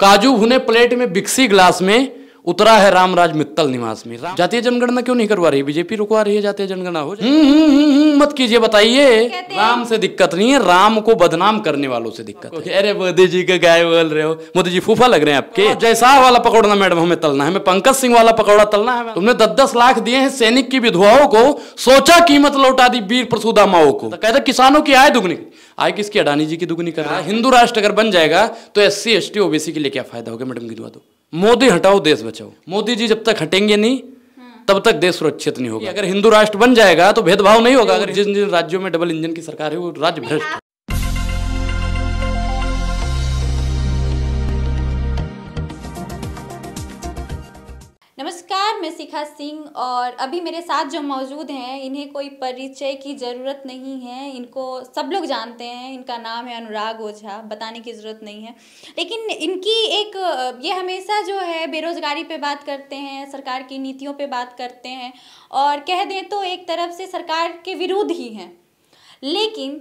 काजू भुने प्लेट में बिक्सी ग्लास में उतरा है रामराज मित्तल निवास में राम जातीय जनगणना क्यों नहीं करवा रही बीजेपी रुकवा रही है जातीय जनगणना हो हम्म, हम्म, हम्म, मत कीजिए बताइए राम से दिक्कत नहीं है राम को बदनाम करने वालों से दिक्कत है अरे मोदी जी के गाय बोल रहे हो मोदी जी फूफा लग रहे हैं आपके हाँ, जैसा वाला पकौड़ा मैडम हमें तलना है हमें पंकज सिंह वाला पकौड़ा तलना है तुमने दस दस लाख दिए हैं सैनिक की विधवाओं को सोचा कीमत लौटा दी वीर प्रसूदा माओ को तो कहते किसानों की आय दुगनी आय किसकी अडानी जी की दुगनी कर रहा है हिंदू राष्ट्र अगर बन जाएगा तो S C S T OBC के लिए क्या फायदा होगा मैडम गिनवा दो मोदी हटाओ देश बचाओ मोदी जी जब तक हटेंगे नहीं तब तक देश सुरक्षित नहीं होगा अगर हिंदू राष्ट्र बन जाएगा तो भेदभाव नहीं होगा अगर जिन जिन राज्यों में डबल इंजन की सरकार है वो राज्य भ्रष्ट नमस्कार मैं शिखा सिंह और अभी मेरे साथ जो मौजूद हैं इन्हें कोई परिचय की ज़रूरत नहीं है इनको सब लोग जानते हैं इनका नाम है अनुराग ओझा बताने की ज़रूरत नहीं है लेकिन इनकी एक ये हमेशा जो है बेरोज़गारी पे बात करते हैं सरकार की नीतियों पे बात करते हैं और कह दें तो एक तरफ से सरकार के विरुद्ध ही हैं लेकिन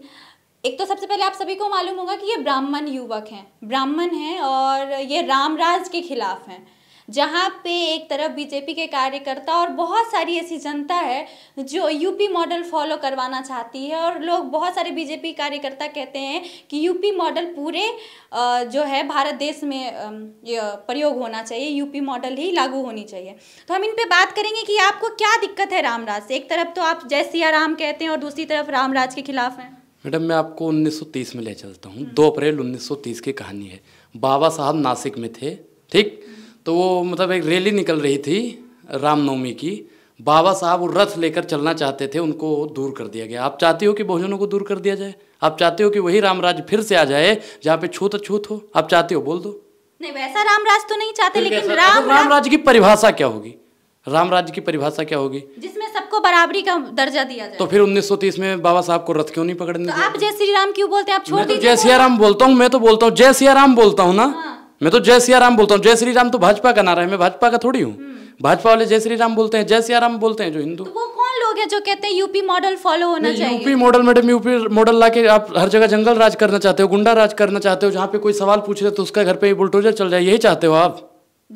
एक तो सबसे पहले आप सभी को मालूम होगा कि ये ब्राह्मण युवक हैं ब्राह्मण हैं और ये रामराज के खिलाफ हैं जहाँ पे एक तरफ बीजेपी के कार्यकर्ता और बहुत सारी ऐसी जनता है जो यूपी मॉडल फॉलो करवाना चाहती है और लोग बहुत सारे बीजेपी कार्यकर्ता कहते हैं कि यूपी मॉडल पूरे जो है भारत देश में प्रयोग होना चाहिए यूपी मॉडल ही लागू होनी चाहिए तो हम इन पर बात करेंगे कि आपको क्या दिक्कत है रामराज से एक तरफ तो आप जय सिया राम कहते हैं और दूसरी तरफ रामराज के खिलाफ हैं मैडम मैं आपको 1930 में ले चलता हूँ दो अप्रैल 1930 की कहानी है बाबा साहब नासिक में थे ठीक तो वो मतलब एक रैली निकल रही थी रामनवमी की बाबा साहब वो रथ लेकर चलना चाहते थे उनको दूर कर दिया गया आप चाहते हो कि बहुजनों को दूर कर दिया जाए आप चाहते हो कि वही रामराज फिर से आ जाए जहाँ पे छूत अछूत हो आप चाहते हो बोल दो नहीं वैसा रामराज तो नहीं चाहते लेकिन राम तो की परिभाषा क्या होगी रामराज की परिभाषा क्या होगी जिसमें सबको बराबरी का दर्जा दिया जाए तो फिर 1930 में बाबा साहब को रथ क्यों नहीं पकड़ने तो आप जय श्री राम क्यों बोलते हैं आप छोड़ तो दीजिए जय सिया राम बोलता हूँ मैं तो बोलता हूँ जय सिया राम बोलता हूँ ना हाँ। मैं तो जय सिया राम बोलता हूँ जय श्री राम तो भाजपा का नारा है मैं भाजपा का थोड़ी हूँ हम्म। भाजपा वाले जय श्री राम बोलते हैं जय सिया राम बोलते हैं जो हिंदू तो वो कौन लोग हैं जो कहते हैं यूपी मॉडल फॉलो होना चाहिए UP model madam UP model लाके आप हर जगह जंगल राज करना चाहते हो गुंडा राज करना चाहते हो जहाँ पे कोई सवाल पूछ रहे तो उसका घर पे बुलडोजर चल जाए यही चाहते हो आप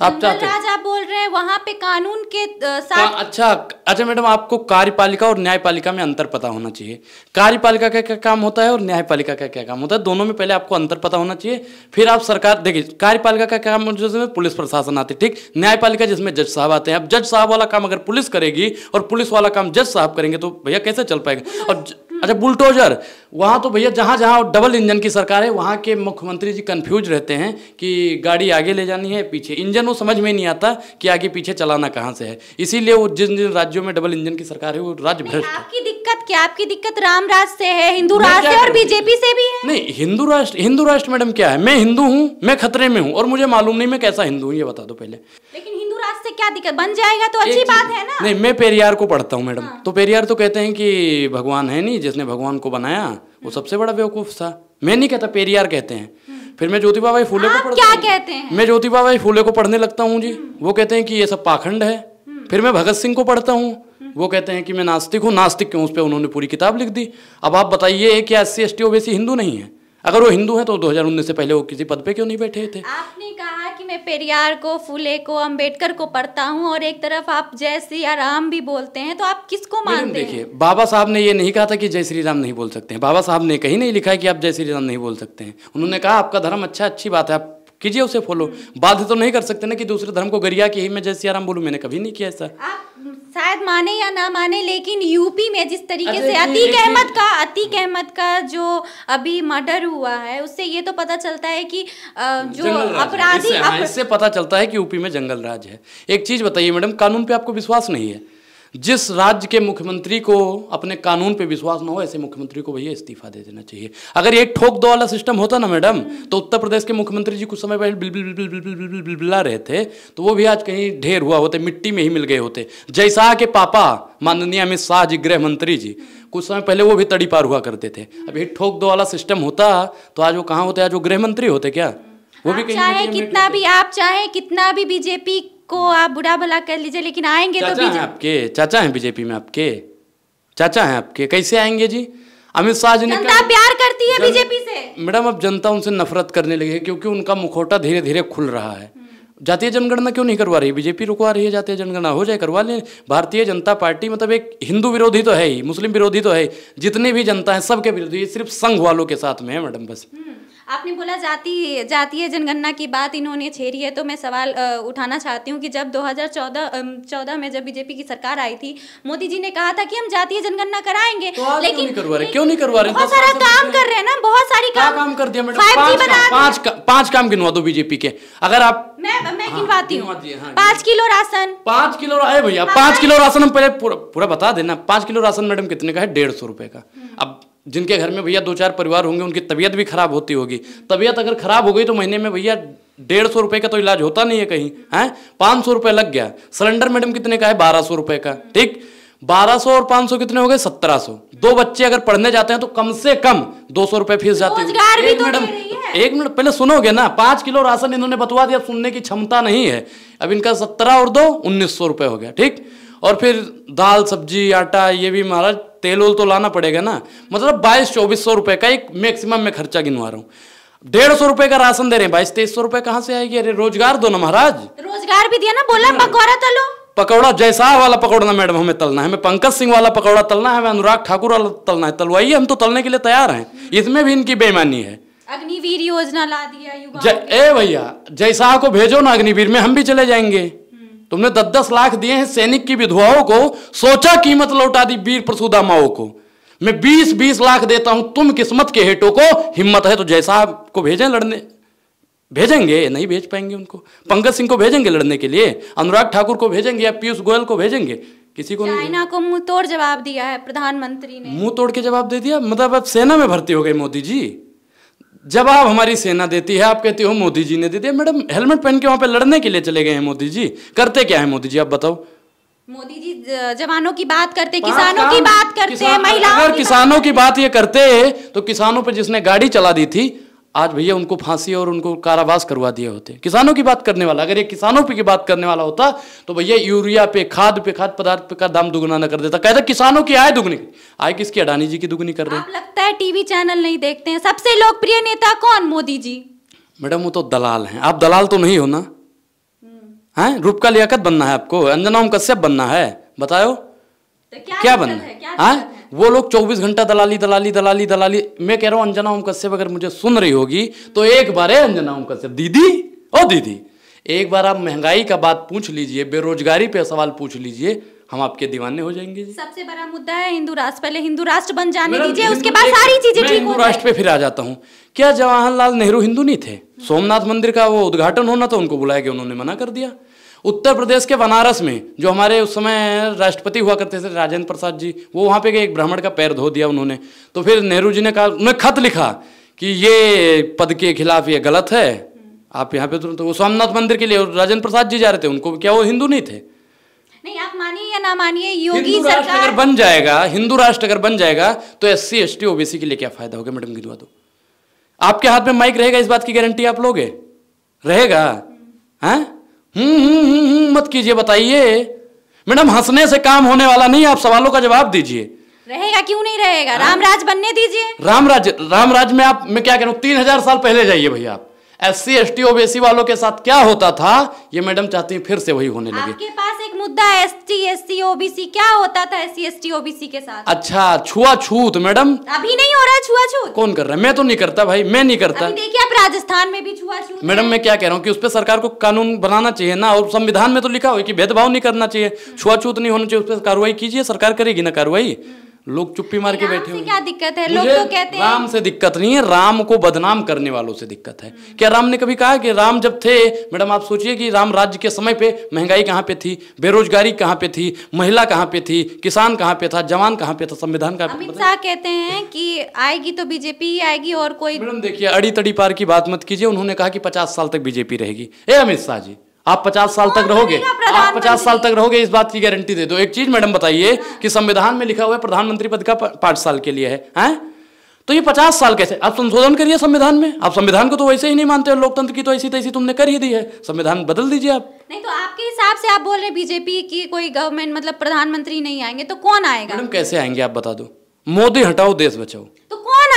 आप चाहते राज आप बोल रहे हैं वहाँ पे कानून के साथ हाँ, अच्छा अच्छा मैडम आपको कार्यपालिका और न्यायपालिका में अंतर पता होना चाहिए कार्यपालिका का क्या काम होता है और न्यायपालिका का क्या काम होता है दोनों में पहले आपको अंतर पता होना चाहिए फिर आप सरकार देखिए कार्यपालिका का काम जिसमें पुलिस प्रशासन आती है ठीक न्यायपालिका जिसमें जज साहब आते हैं अब जज साहब वाला काम अगर पुलिस करेगी और पुलिस वाला काम जज साहब करेंगे तो भैया कैसे चल पाएगा और हम्म। अच्छा बुलटोजर वहाँ तो भैया जहाँ जहाँ डबल इंजन की सरकार है वहाँ के मुख्यमंत्री जी कन्फ्यूज रहते हैं कि गाड़ी आगे ले जानी है पीछे इंजन वो समझ में नहीं आता कि आगे पीछे चलाना कहाँ से है इसीलिए वो जिन जिन राज्यों में डबल इंजन की सरकार है वो राज्य भ्रष्ट आपकी दिक्कत क्या आपकी दिक्कत राम राज से है हिंदू राष्ट्र से और बीजेपी से भी है नहीं हिंदू राष्ट्र हिंदू राष्ट्र मैडम क्या है मैं हिंदू हूँ मैं खतरे में हूँ और मुझे मालूम नहीं मैं कैसा हिंदू हूँ ये बता दो पहले लेकिन से क्या दिक्कत बन जाएगा तो अच्छी बात है ना नहीं मैं पेरियार को पढ़ता हूँ मैडम हाँ। तो पेरियार तो कहते हैं कि भगवान है नहीं जिसने भगवान को बनाया वो हाँ। सबसे बड़ा बेवकूफ था मैं नहीं कहता पेरियार कहते हैं हाँ। फिर मैं ज्योति बाबा फूले को पढ़ता क्या कहते हैं मैं ज्योति बाबा फूले को पढ़ने लगता हूँ जी वो कहते हैं कि ये सब पाखंड है फिर मैं भगत सिंह को पढ़ता हूँ वो कहते हैं कि मैं नास्तिक हूँ नास्तिक क्यों उस पर उन्होंने पूरी किताब लिख दी अब आप बताइए क्या S C S T OBC हिंदू नहीं है अगर वो हिंदू हैं तो 2019 से पहले वो किसी पद पे क्यों नहीं बैठे थे आपने कहा कि मैं पेरियार को फूले को अंबेडकर को पढ़ता हूँ और एक तरफ आप जय श्री राम भी बोलते हैं तो आप किसको मानते हैं देखिए बाबा साहब ने ये नहीं कहा था कि जय श्री राम नहीं बोल सकते हैं बाबा साहब ने कहीं नहीं लिखा है कि आप जय श्री राम नहीं बोल सकते हैं उन्होंने कहा आपका धर्म अच्छा अच्छी बात है आप कीजिए उसे फॉलो हम्म। बाध्य तो नहीं कर सकते ना कि दूसरे धर्म को गरिया की ही मैं जय श्री राम बोलूँ मैंने कभी नहीं किया ऐसा शायद माने या ना माने लेकिन यूपी में जिस तरीके से अतीक अहमद का अतीक अहमद का जो अभी मर्डर हुआ है उससे ये तो पता चलता है कि जो अपराधी इससे, इससे पता चलता है कि यूपी में जंगल राज है एक चीज बताइए मैडम कानून पे आपको विश्वास नहीं है जिस राज्य के मुख्यमंत्री को अपने कानून पे विश्वास ना हो ऐसे मुख्यमंत्री को भैया इस्तीफा दे देना चाहिए अगर ये ठोक दो वाला सिस्टम होता ना मैडम तो उत्तर प्रदेश के मुख्यमंत्री जी कुछ समय पहले बिलबिला रहे थे तो वो भी आज कहीं ढेर हुआ होते मिट्टी में ही मिल गए होते जैसा के पापा माननीय अमित शाह जी गृह मंत्री जी कुछ समय पहले वो भी तड़ी पार हुआ करते थे अब ये ठोक दो वाला सिस्टम होता तो आज वो कहाँ होते आज वो गृह मंत्री होते क्या वो भी चाहे कितना भी आप चाहे कितना भी बीजेपी को आप बुरा भला कर लीजिए लेकिन आएंगे तो चाचा तो हैं आपके चाचा हैं बीजेपी में आपके चाचा हैं आपके कैसे आएंगे जी अमित शाह जी जनता प्यार करती है बीजेपी से मैडम अब जनता उनसे नफरत करने लगी है क्योंकि उनका मुखौटा धीरे धीरे खुल रहा है जातीय जनगणना क्यों नहीं करवा रही बीजेपी रुकवा रही है जातीय जनगणना हो जाए करवा लें भारतीय जनता पार्टी मतलब एक हिंदू विरोधी तो है ही मुस्लिम विरोधी तो है जितनी भी जनता है सबके विरोधी सिर्फ संघ वालों के साथ में है मैडम बस आपने बोला जाती जातीय जनगणना की बात इन्होंने छेड़ी है तो मैं सवाल उठाना चाहती हूँ कि जब 2014 चौदह में जब बीजेपी की सरकार आई थी मोदी जी ने कहा था कि हम जातीय जनगणना कराएंगे तो लेकिन क्यों नहीं, करवा रहे बहुत सारा काम कर रहे हैं ना बहुत सारी काम काम कर दिया पाँच काम गिनवा दो बीजेपी के अगर आप मैं मैं हाँ, हाँ पाँच किलो राशन पाँच किलो अरे भैया हाँ, पाँच किलो राशन हम पहले पूरा बता देना पाँच किलो राशन मैडम कितने का है डेढ़ सौ रुपए का हम्म। अब जिनके घर में भैया दो चार परिवार होंगे उनकी तबीयत भी खराब होती होगी तबीयत अगर खराब हो गई तो महीने में भैया डेढ़ सौ रुपये का तो इलाज होता नहीं है कहीं हैं पाँच सौ रुपये लग गया सिलेंडर मैडम कितने का है बारह सौ रुपये का ठीक बारह सौ और पाँच सौ कितने हो गए सत्रह सौ दो बच्चे अगर पढ़ने जाते हैं तो कम से कम दो सौ रुपये फीस जाते हैं एक तो मैडम एक मिनट पहले सुनोगे ना पाँच किलो राशन इन्होंने बतवा दिया सुनने की क्षमता नहीं है अब इनका सत्रह और दो उन्नीस सौ रुपये हो गया ठीक और फिर दाल सब्जी आटा ये भी महाराज तेल ओल तो लाना पड़ेगा ना मतलब बाईस चौबीस सौ रुपये का एक मैक्सिमम मैं खर्चा गिनवा रहा हूँ डेढ़ सौ रुपए का राशन दे रहे हैं बाईस तेईस सौ रुपए कहाँ से आएगी अरे रोजगार दो ना महाराज रोजगार भी दिया ना बोला हाँ। पकौड़ा तलो पकौड़ा जैसा वाला पकौड़ा ना मैडम हमें तलना है हमें पंकज सिंह वाला पकौड़ा तलना है हमें अनुराग ठाकुर वाला तलना है तलवाइए हम तो तलने के लिए तैयार हैं इसमें भी इनकी बेईमानी है अग्निवीर योजना ला दिया ए भैया जैसा को भेजो ना अग्निवीर में हम भी चले जाएंगे तुमने दस दस लाख दिए हैं सैनिक की विधवाओं को सोचा कीमत लौटा दी वीर प्रसूदा माओ को मैं बीस बीस लाख देता हूं तुम किस्मत के हेटो को हिम्मत है तो जैसा को भेजें लड़ने भेजेंगे नहीं भेज पाएंगे उनको पंकज सिंह को भेजेंगे लड़ने के लिए अनुराग ठाकुर को भेजेंगे या पीयूष गोयल को भेजेंगे किसी को नहीं को मुंह तोड़ जवाब दिया है प्रधानमंत्री ने मुंह तोड़ के जवाब दे दिया मतलब अब सेना में भर्ती हो गए मोदी जी जवाब हमारी सेना देती है आप कहते हो मोदी जी ने दे दिया मैडम हेलमेट पहन के वहां पे लड़ने के लिए चले गए हैं मोदी जी करते क्या है मोदी जी आप बताओ मोदी जी जवानों की बात करते किसानों की बात करते महिलाओं अगर किसानों की बात ये करते तो किसानों पर जिसने गाड़ी चला दी थी आज भैया उनको फांसी और उनको कारावास करवा दिए होते किसानों की बात करने वाला अगर ये किसानों पे की बात करने वाला होता तो भैया यूरिया पे खाद पे खाद पदार्थ पे का दाम दुगना ना कर देता कहता किसानों की आय दुगनी आय किसकी अडानी जी की दुगनी कर रहे हैं लगता है टीवी चैनल नहीं देखते हैं सबसे लोकप्रिय नेता कौन मोदी जी मैडम वो तो दलाल है आप दलाल तो नहीं हो ना है रूप का लियाकत बनना है आपको अंजना कश्यप बनना है बताओ तो क्या बनना है हाँ? वो लोग 24 घंटा दलाली दलाली दलाली दलाली मैं कह रहा हूं अंजना ओम कश्यप अगर मुझे सुन रही होगी तो एक बार है अंजना ओम कश्यप दीदी ओ दीदी एक बार आप महंगाई का बात पूछ लीजिए बेरोजगारी पे सवाल पूछ लीजिए हम आपके दीवाने हो जाएंगे सबसे बड़ा मुद्दा है हिंदू राष्ट्र पहले हिंदू राष्ट्र बन जाने दीजिए उसके बाद सारी चीजें ठीक हिंदू राष्ट्र पे फिर आ जाता हूँ क्या जवाहरलाल नेहरू हिंदू नहीं थे सोमनाथ मंदिर का वो उद्घाटन होना था उनको बुलाया गया उन्होंने मना कर दिया उत्तर प्रदेश के बनारस में जो हमारे उस समय राष्ट्रपति हुआ करते थे राजेंद्र प्रसाद जी वो वहाँ पे गए एक ब्राह्मण का पैर धो दिया उन्होंने तो फिर नेहरू जी ने कहा उन्हें खत लिखा कि ये पद के खिलाफ ये गलत है आप यहाँ पे तो वो सोमनाथ मंदिर के लिए राजेंद्र प्रसाद जी जा रहे थे उनको क्या वो हिंदू नहीं थे नहीं आप मानिए या ना मानिए योगी सरकार अगर बन जाएगा हिंदू राष्ट्र अगर बन जाएगा तो S C S T OBC के लिए क्या फायदा होगा मैडम गिनवा दो आपके हाथ में माइक रहेगा इस बात की गारंटी आप लोगे रहेगा हैं हाँ? हम्म, हम्म, हम्म, हम्म मत कीजिए बताइए मैडम हंसने से काम होने वाला नहीं आप सवालों का जवाब दीजिए रहेगा क्यों नहीं रहेगा रामराज बनने दीजिए रामराज रामराज में आप मैं क्या कह रहा हूँ तीन हजार साल पहले जाइए भैया आप S C S T OBC वालों के साथ क्या होता था ये मैडम चाहती है फिर से वही होने लगी मुद्दा S T S C OBC क्या होता था S C S T OBC के साथ अच्छा छुआछूत मैडम अभी नहीं हो रहा छुआछूत कौन कर रहा है मैं तो नहीं करता भाई मैं नहीं करता देखिए आप राजस्थान में भी छूत मैडम मैं क्या कह रहा हूँ की उस पर सरकार को कानून बनाना चाहिए ना और संविधान में तो लिखा हुआ की भेदभाव नहीं करना चाहिए छुआछूत नहीं होना चाहिए उस पर कार्रवाई कीजिए सरकार करेगी ना कार्रवाई लोग चुप्पी मार के बैठे क्या दिक्कत है लोग तो कहते हैं राम से दिक्कत नहीं है राम को बदनाम करने वालों से दिक्कत है हम्म। क्या राम ने कभी कहा कि राम जब थे मैडम आप सोचिए कि राम राज्य के समय पे महंगाई कहाँ पे थी बेरोजगारी कहाँ पे थी महिला कहाँ पे थी किसान कहाँ पे था जवान कहाँ पे था संविधान कहाँ पे शाह कहते हैं कि आएगी तो बीजेपी ही आएगी और कोई मैडम देखिए अड़ी तड़ी पार की बात मत कीजिए उन्होंने कहा कि पचास साल तक बीजेपी रहेगी ए अमित शाह जी आप पचास साल तक तो रहोगे आप पचास साल तक रहोगे इस बात की गारंटी दे दो एक चीज मैडम बताइए हाँ। कि संविधान में लिखा हुआ है प्रधानमंत्री पद का पांच साल के लिए है तो ये पचास साल कैसे आप संशोधन करिए संविधान में आप संविधान को तो वैसे ही नहीं मानते हो लोकतंत्र की तो ऐसी तैसी तुमने कर ही दी है संविधान बदल दीजिए आप नहीं तो आपके हिसाब से आप बोल रहे बीजेपी की कोई गवर्नमेंट मतलब प्रधानमंत्री नहीं आएंगे तो कौन आएगा मैडम कैसे आएंगे आप बता दो मोदी हटाओ देश बचाओ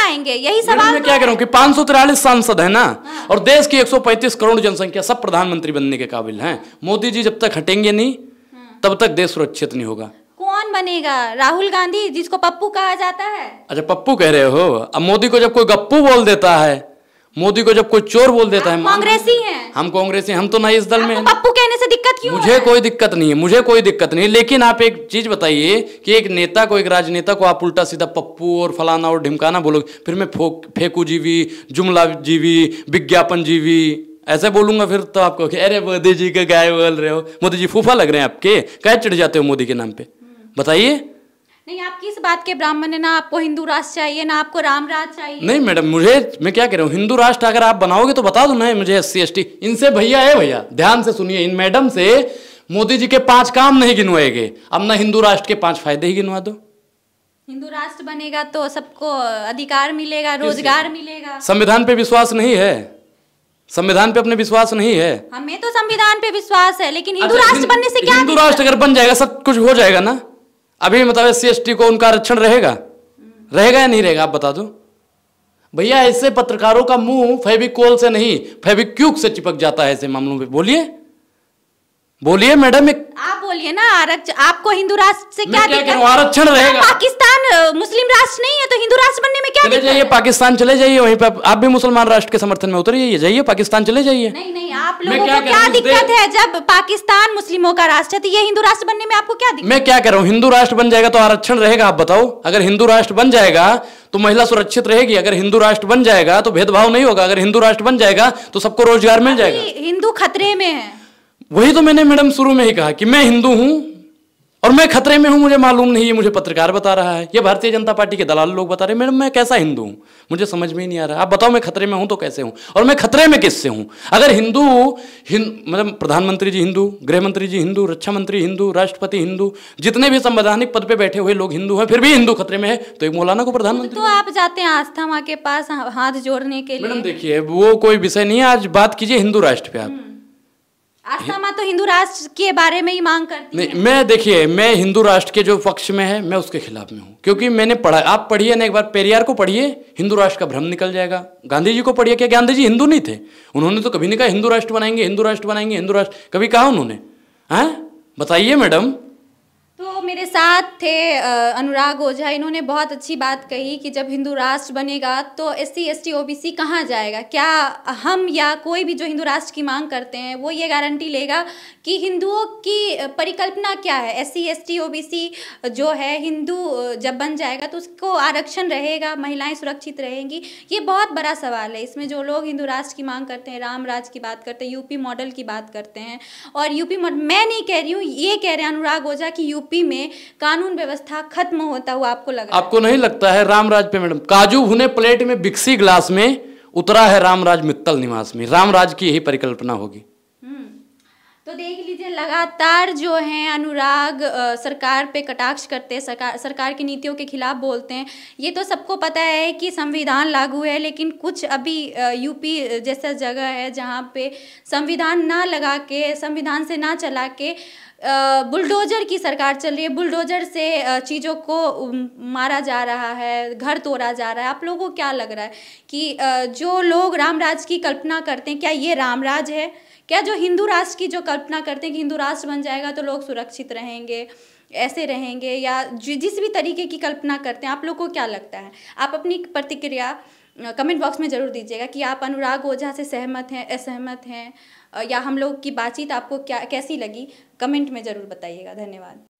आएंगे यही सवाल मैं तो क्या कह रहा हूँ कि पाँच सांसद है ना हाँ। और देश की 135 करोड़ जनसंख्या सब प्रधानमंत्री बनने के काबिल हैं मोदी जी जब तक हटेंगे नहीं हाँ। तब तक देश सुरक्षित नहीं होगा कौन बनेगा राहुल गांधी जिसको पप्पू कहा जाता है अच्छा पप्पू कह रहे हो अब मोदी को जब कोई गप्पू बोल देता है मोदी को जब कोई चोर बोल देता है कांग्रेसी हैं हम कांग्रेसी हम तो नहीं इस दल में तो कहने से दिक्कत क्यों मुझे कोई दिक्कत नहीं है मुझे कोई दिक्कत नहीं लेकिन आप एक चीज बताइए कि एक नेता को एक राजनेता को आप उल्टा सीधा पप्पू और फलाना और ढिमकाना बोलोगे फिर मैं फेकू जीवी जुमला जीवी विज्ञापन जीवी ऐसे बोलूंगा फिर तो आपको अरे मोदी जी के गाय बोल रहे हो मोदी जी फूफा लग रहे हैं आपके कैसे चिढ़ जाते हो मोदी के नाम पे बताइए नहीं आप किस बात के ब्राह्मण है ना आपको हिंदू राष्ट्र चाहिए ना आपको राम राज चाहिए नहीं मैडम मुझे मैं क्या कह रहा हूँ हिंदू राष्ट्र अगर आप बनाओगे तो बता दो ना मुझे एस सी इनसे भैया है भैया ध्यान से सुनिए इन मैडम से मोदी जी के पांच काम नहीं गिनवाएंगे अब ना हिंदू राष्ट्र के पांच फायदे ही गिनवा दो हिंदू राष्ट्र बनेगा तो सबको अधिकार मिलेगा रोजगार मिलेगा संविधान पे विश्वास नहीं है संविधान पे अपने विश्वास नहीं है हमें तो संविधान पे विश्वास है लेकिन हिंदू अच्छा, राष्ट्र बनने से क्या हिंदू राष्ट्र अगर बन जाएगा सब कुछ हो जाएगा ना अभी मतलब एस सी को उनका आरक्षण रहेगा रहेगा या नहीं रहेगा आप बता दो भैया ऐसे पत्रकारों का मुंह फेबिकोल से नहीं फेविक्यूक से चिपक जाता है ऐसे मामलों में बोलिए बोलिए मैडम एक आप बोलिए ना आरक्षण आपको हिंदू राष्ट्र से क्या, क्या दिक्कत आरक्षण रहेगा पाकिस्तान मुस्लिम राष्ट्र नहीं है तो हिंदू राष्ट्र बनने में क्या चले जाइए पाकिस्तान चले जाइए वहीं पे आप भी मुसलमान राष्ट्र के समर्थन में उतरिए जाइए पाकिस्तान चले जाइए नहीं नहीं आप लोगों को क्या दिक्कत है जब पाकिस्तान मुस्लिमों का राष्ट्र है तो ये हिंदू राष्ट्र बनने में आपको क्या दिक्कत मैं क्या कर रहा हूँ हिंदू राष्ट्र बन जाएगा तो आरक्षण रहेगा आप बताओ अगर हिंदू राष्ट्र बन जाएगा तो महिला सुरक्षित रहेगी अगर हिंदू राष्ट्र बन जाएगा तो भेदभाव नहीं होगा अगर हिंदू राष्ट्र बन जाएगा तो सबको रोजगार मिल जाएगा हिंदू खतरे में है वही तो मैंने मैडम शुरू में ही कहा कि मैं हिंदू हूं और मैं खतरे में हूं मुझे मालूम नहीं ये मुझे पत्रकार बता रहा है ये भारतीय जनता पार्टी के दलाल लोग बता रहे मैडम मैं कैसा हिंदू हूं मुझे समझ में ही नहीं आ रहा आप बताओ मैं खतरे में हूं तो कैसे हूं और मैं खतरे में किससे हूं अगर हिंदू हिं, मतलब प्रधानमंत्री जी हिंदू गृहमंत्री जी हिंदू रक्षा मंत्री हिंदू राष्ट्रपति हिंदू जितने भी संवैधानिक पद पर बैठे हुए लोग हिंदू हैं फिर भी हिंदू खतरे में है तो एक मौलाना को प्रधानमंत्री तो आप जाते हैं आस्था माँ के पास हाथ जोड़ने के लिए मैडम देखिए वो कोई विषय नहीं है आज बात कीजिए हिंदू राष्ट्र पे आप हम्म। आस्थामा तो हिंदू राष्ट्र के बारे में ही मांग करती नहीं, है मैं देखिए मैं हिंदू राष्ट्र के जो पक्ष में है मैं उसके खिलाफ में हूँ क्योंकि मैंने पढ़ा आप पढ़िए ना एक बार पेरियार को पढ़िए हिंदू राष्ट्र का भ्रम निकल जाएगा गांधी जी को पढ़िए क्या गांधी जी हिंदू नहीं थे उन्होंने तो कभी नहीं कहा हिंदू राष्ट्र बनाएंगे हिंदू राष्ट्र बनाएंगे हिंदू राष्ट्र कभी कहा उन्होंने हैं हाँ? बताइए मैडम तो मेरे साथ थे अनुराग ओझा इन्होंने बहुत अच्छी बात कही कि जब हिंदू राष्ट्र बनेगा तो S C S T O B C कहाँ जाएगा क्या हम या कोई भी जो हिंदू राष्ट्र की मांग करते हैं वो ये गारंटी लेगा कि हिंदुओं की परिकल्पना क्या है S C S T O B C जो है हिंदू जब बन जाएगा तो उसको आरक्षण रहेगा महिलाएं सुरक्षित रहेंगी ये बहुत बड़ा सवाल है इसमें जो लोग हिंदू राष्ट्र की मांग करते हैं राम राज की बात करते हैं यूपी मॉडल की बात करते हैं और यूपी मॉडल मैं नहीं कह रही हूँ ये कह रहे हैं अनुराग ओझा कि यूपी में कानून व्यवस्था खत्म होता हुआ आपको लगा आपको नहीं लगता है रामराज पे मैडम काजू भुने प्लेट में बिक्सी ग्लास में उतरा है रामराज मित्तल निवास में रामराज की यही परिकल्पना होगी हम्म। तो देख लीजिए लगातार जो है अनुराग आ, सरकार पे कटाक्ष करते सरकार सरकार की नीतियों के खिलाफ बोलते हैं ये तो सबको पता है कि संविधान लागू है लेकिन कुछ अभी यूपी जैसा जगह है जहाँ पे संविधान ना लगा के संविधान से ना चला के बुलडोजर की सरकार चल रही है बुलडोजर से चीज़ों को मारा जा रहा है घर तोड़ा जा रहा है आप लोगों को क्या लग रहा है कि जो लोग रामराज की कल्पना करते हैं क्या ये रामराज है क्या जो हिंदू राष्ट्र की जो कल्पना करते हैं कि हिंदू राष्ट्र बन जाएगा तो लोग सुरक्षित रहेंगे ऐसे रहेंगे या जिस भी तरीके की कल्पना करते हैं आप लोग को क्या लगता है आप अपनी प्रतिक्रिया कमेंट बॉक्स में ज़रूर दीजिएगा कि आप अनुराग ओझा से सहमत हैं असहमत हैं या हम लोग की बातचीत आपको क्या कैसी लगी कमेंट में ज़रूर बताइएगा धन्यवाद